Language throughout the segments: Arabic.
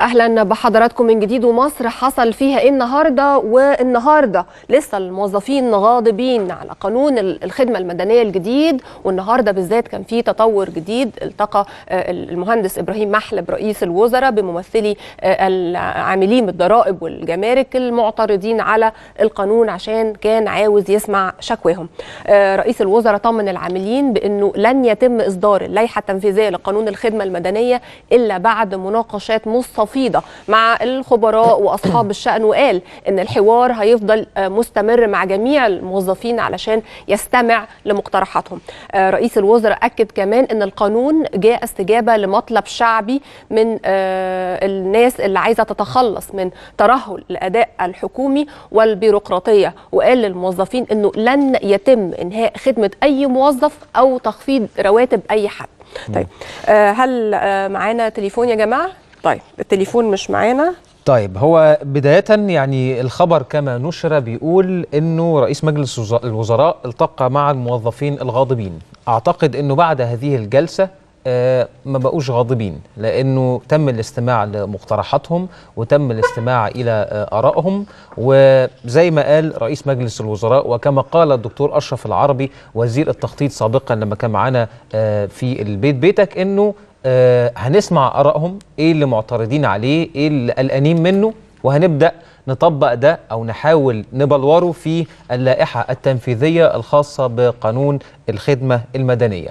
اهلا بحضراتكم من جديد ومصر حصل فيها ايه النهارده والنهارده لسه الموظفين غاضبين على قانون الخدمه المدنيه الجديد والنهارده بالذات كان في تطور جديد التقى آه، المهندس ابراهيم محلب رئيس الوزراء بممثلي آه، العاملين بالضرائب والجمارك المعترضين على القانون عشان كان عاوز يسمع شكواهم آه، رئيس الوزراء طمن العاملين بانه لن يتم اصدار اللائحه التنفيذيه لقانون الخدمه المدنيه الا بعد مناقشات مصطفى وفيضه مع الخبراء واصحاب الشان وقال ان الحوار هيفضل آه، مستمر مع جميع الموظفين علشان يستمع لمقترحاتهم. آه، رئيس الوزراء اكد كمان ان القانون جاء استجابه لمطلب شعبي من آه، الناس اللي عايزه تتخلص من ترهل الاداء الحكومي والبيروقراطيه وقال للموظفين انه لن يتم انهاء خدمه اي موظف او تخفيض رواتب اي حد. طيب هل معانا تليفون يا جماعه؟ طيب التليفون مش معانا طيب هو بداية يعني الخبر كما نشر بيقول أنه رئيس مجلس الوزراء التقى مع الموظفين الغاضبين أعتقد أنه بعد هذه الجلسة آه ما بقوش غاضبين لأنه تم الاستماع لمقترحاتهم وتم الاستماع إلى آه آرائهم وزي ما قال رئيس مجلس الوزراء وكما قال الدكتور أشرف العربي وزير التخطيط سابقا لما كان معانا آه في البيت بيتك أنه آه هنسمع ارائهم ايه اللي معترضين عليه ايه اللي قلقانين منه وهنبدا نطبق ده او نحاول نبلوره في اللائحه التنفيذيه الخاصه بقانون الخدمه المدنيه.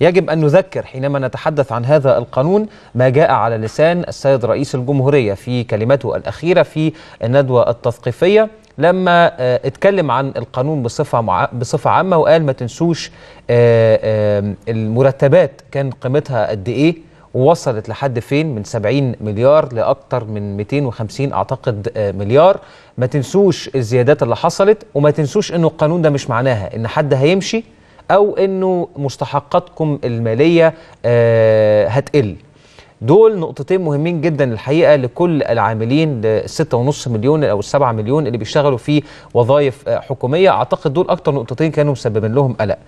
يجب ان نذكر حينما نتحدث عن هذا القانون ما جاء على لسان السيد رئيس الجمهوريه في كلمته الاخيره في الندوه التثقيفيه لما آه، اتكلم عن القانون بصفه بصفه عامه وقال ما تنسوش آه، المرتبات كان قيمتها قد ايه ووصلت لحد فين من 70 مليار لاكثر من 250 اعتقد آه، مليار ما تنسوش الزيادات اللي حصلت وما تنسوش انه القانون ده مش معناها ان حد هيمشي او انه مستحقاتكم الماليه هتقل دول نقطتين مهمين جدا الحقيقه لكل العاملين الستة ونص مليون او السبعة مليون اللي بيشتغلوا في وظائف حكوميه اعتقد دول اكتر نقطتين كانوا مسببين لهم قلق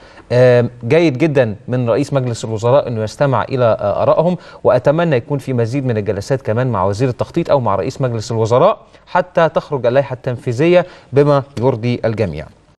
جيد جدا من رئيس مجلس الوزراء انه يستمع الى ارائهم واتمنى يكون في مزيد من الجلسات كمان مع وزير التخطيط او مع رئيس مجلس الوزراء حتى تخرج اللائحه التنفيذيه بما يرضي الجميع